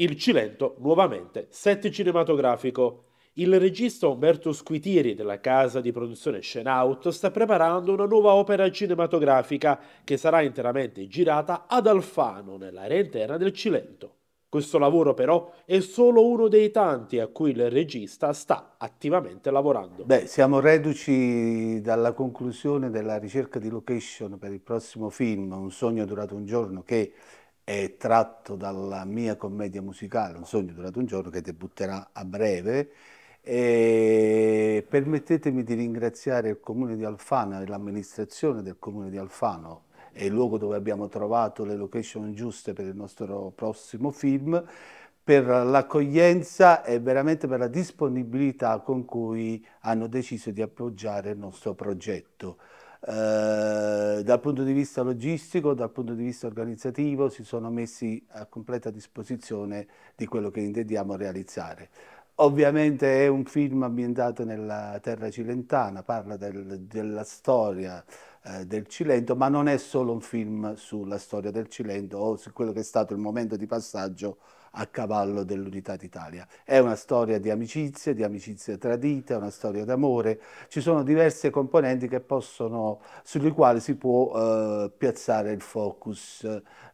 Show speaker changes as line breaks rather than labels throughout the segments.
Il Cilento, nuovamente, set cinematografico. Il regista Umberto Squitiri della casa di produzione Scenaut sta preparando una nuova opera cinematografica che sarà interamente girata ad Alfano, nell'area interna del Cilento. Questo lavoro però è solo uno dei tanti a cui il regista sta attivamente lavorando. Beh,
siamo reduci dalla conclusione della ricerca di location per il prossimo film, Un sogno durato un giorno, che è tratto dalla mia commedia musicale Un sogno durato un giorno che debutterà a breve. E permettetemi di ringraziare il comune di Alfano e l'amministrazione del comune di Alfano è il luogo dove abbiamo trovato le location giuste per il nostro prossimo film, per l'accoglienza e veramente per la disponibilità con cui hanno deciso di appoggiare il nostro progetto. Eh, dal punto di vista logistico, dal punto di vista organizzativo, si sono messi a completa disposizione di quello che intendiamo realizzare. Ovviamente è un film ambientato nella terra cilentana, parla del, della storia eh, del Cilento, ma non è solo un film sulla storia del Cilento o su quello che è stato il momento di passaggio a cavallo dell'unità d'Italia. È una storia di amicizie, di amicizie tradite, è una storia d'amore. Ci sono diverse componenti possono, sulle quali si può eh, piazzare il focus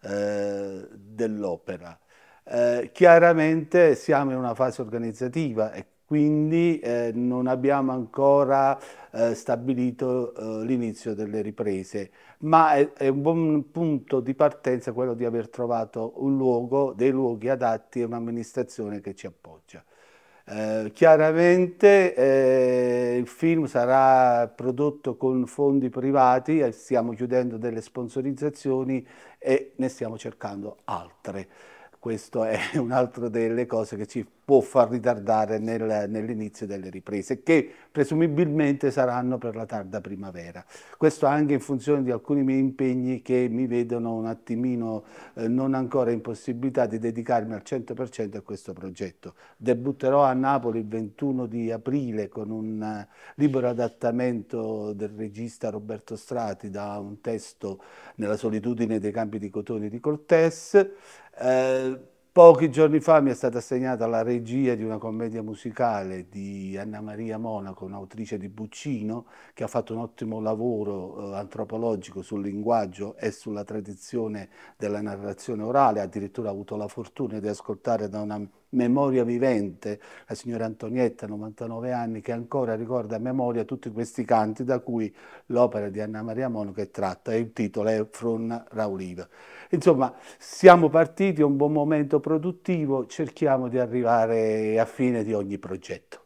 eh, dell'opera. Eh, chiaramente siamo in una fase organizzativa e quindi eh, non abbiamo ancora eh, stabilito eh, l'inizio delle riprese, ma è, è, un buon punto di partenza quello di aver trovato un luogo, dei luoghi adatti e un'amministrazione che ci appoggia. Eh, chiaramente eh, il film sarà prodotto con fondi privati, eh, stiamo chiudendo delle sponsorizzazioni e ne stiamo cercando altre. Questo è un altro delle cose che ci può far ritardare nel, nell'inizio delle riprese, che presumibilmente saranno per la tarda primavera. Questo anche in funzione di alcuni miei impegni che mi vedono un attimino eh, non ancora in possibilità di dedicarmi al 100% a questo progetto. Debutterò a Napoli il 21 di aprile con un eh, libero adattamento del regista Roberto Strati da un testo Nella solitudine dei campi di cotone di Cortés. Eh, Pochi giorni fa mi è stata assegnata la regia di una commedia musicale di Anna Maria Monaco, un'autrice di Buccino, che ha fatto un ottimo lavoro eh, antropologico sul linguaggio e sulla tradizione della narrazione orale, addirittura ha avuto la fortuna di ascoltare da una memoria vivente, la signora Antonietta, 99 anni, che ancora ricorda a memoria tutti questi canti da cui l'opera di Anna Maria Monaco è tratta e il titolo è Fronna Rauliva. Insomma, siamo partiti, è un buon momento produttivo, cerchiamo di arrivare a fine di ogni progetto.